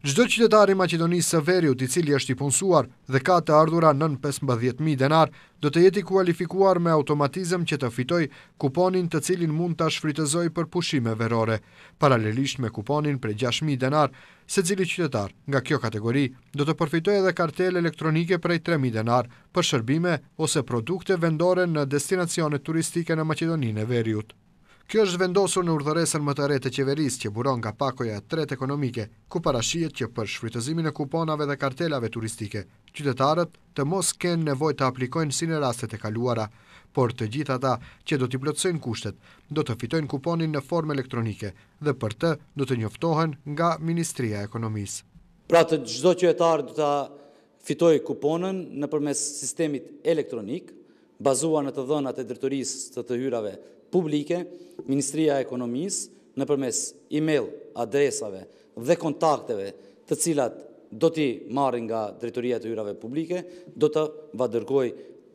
Gjdo qytetari Macedonisë së veriut i cili është i punësuar dhe ka të ardhura nën 15.000 denar, do të jeti kualifikuar me automatizëm që të fitoj kuponin të cilin mund të shfritëzoj për pushime verore, paralelisht me kuponin për 6.000 denar, se cili qytetar nga kjo kategori do të përfitoj edhe kartel elektronike për 3.000 denar për shërbime ose produkte vendore në destinacionet turistike në Macedoninë e veriut. Kjo është vendosur në urdhëresën më të re të qeverisë që buron nga pakoja e tretë ekonomike, ku parashihet që për shfrytëzimin e kuponave dhe kartelave turistike, qytetarët të mos kenë nevojë të aplikojnë si në rastet e kaluara, por të gjithë ata që do të plotësojnë kushtet, do të fitojnë kuponin në formë elektronike dhe për të do të njoftohen nga Ministria e Ekonomisë. Pra të çdo qytetar do ta fitojë kuponën nëpërmes sistemit elektronik, bazuar në të dhënat e drejtorisë të të hyrave publike, Ministria e Ekonomisë në përmes e-mail adresave dhe kontakteve të cilat do t'i marrin nga drejtoria të hyrave publike, do të va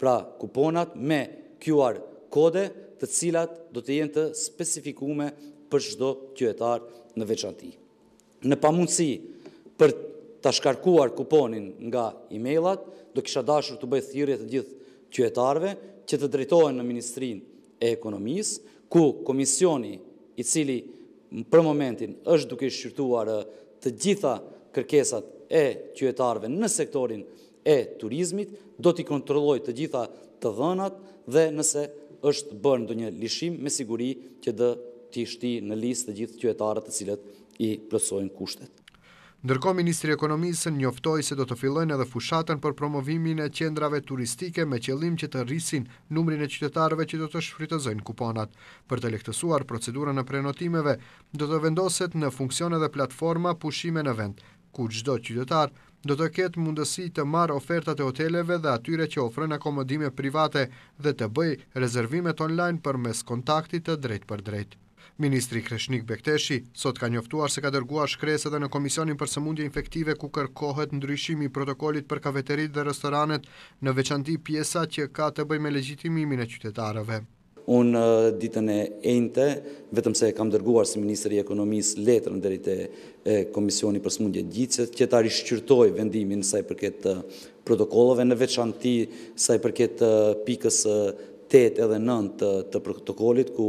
pra kuponat me QR kode të cilat do të jenë të spesifikume për shdo kjoetar në veçanti. Në pamunësi për të shkarkuar kuponin nga e-mailat, do kisha dashur të bëjë thirje të gjithë qytetarëve që të drejtohen në Ministrinë e Ekonomisë, ku komisioni i cili për momentin është duke shqyrtuar të gjitha kërkesat e qytetarëve në sektorin e turizmit, do t'i kontrolloj të gjitha të dhënat dhe nëse është bërë do një lishim me siguri që dhe t'i shti në listë të gjithë qytetarët të cilët i plësojnë kushtet. Ndërko, Ministri Ekonomisë njoftoj se do të fillojnë edhe fushatën për promovimin e qendrave turistike me qëllim që të rrisin numrin e qytetarëve që do të shfrytëzojnë kuponat. Për të lektësuar procedurën e prenotimeve, do të vendoset në funksion edhe platforma pushime në vend, ku gjdo qytetarë do të ketë mundësi të marë ofertat e hoteleve dhe atyre që ofrën akomodime private dhe të bëj rezervimet online për mes kontaktit të drejt për drejt. Ministri Kreshnik Bekteshi sot ka njoftuar se ka dërguar shkresë edhe në Komisionin për sëmundje infektive ku kërkohet ndryshimi protokollit për kaveterit dhe restoranet në veçanti pjesa që ka të bëj me legjitimimin e qytetarëve. Unë ditën e ejnëte, vetëm se kam dërguar si Ministri i Ekonomis letrën dhe e Komisioni për sëmundje gjithë, që ta rishqyrtoj vendimin saj përket protokollove në veçanti saj përket pikës 8 edhe 9 të protokolit, ku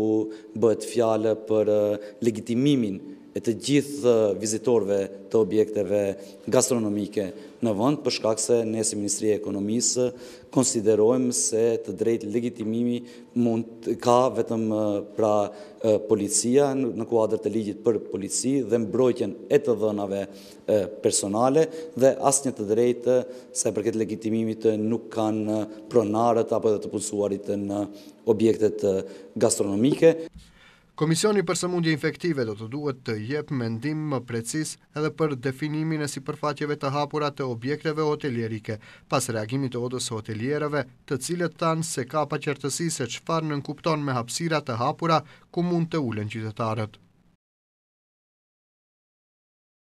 bëhet fjale për eh, legitimimin e të gjithë vizitorve të objekteve gastronomike në vënd, përshkak se ne si Ministri e Ekonomisë konsiderojmë se të drejt legitimimi mund ka vetëm pra policia në kuadrë të ligjit për polici dhe mbrojtjen e të dënave personale dhe asë një të drejt se për këtë legitimimit nuk kanë pronarët apo dhe të punësuarit në objektet gastronomike. Komisioni për sëmundje infektive do të duhet të jep mendim më precis edhe për definimin e si përfatjeve të hapura të objekteve hotelierike, pas reagimit të odës hotelierave të cilët tanë se ka pa qertësi se në nënkupton me hapsira të hapura ku mund të ulen qytetarët.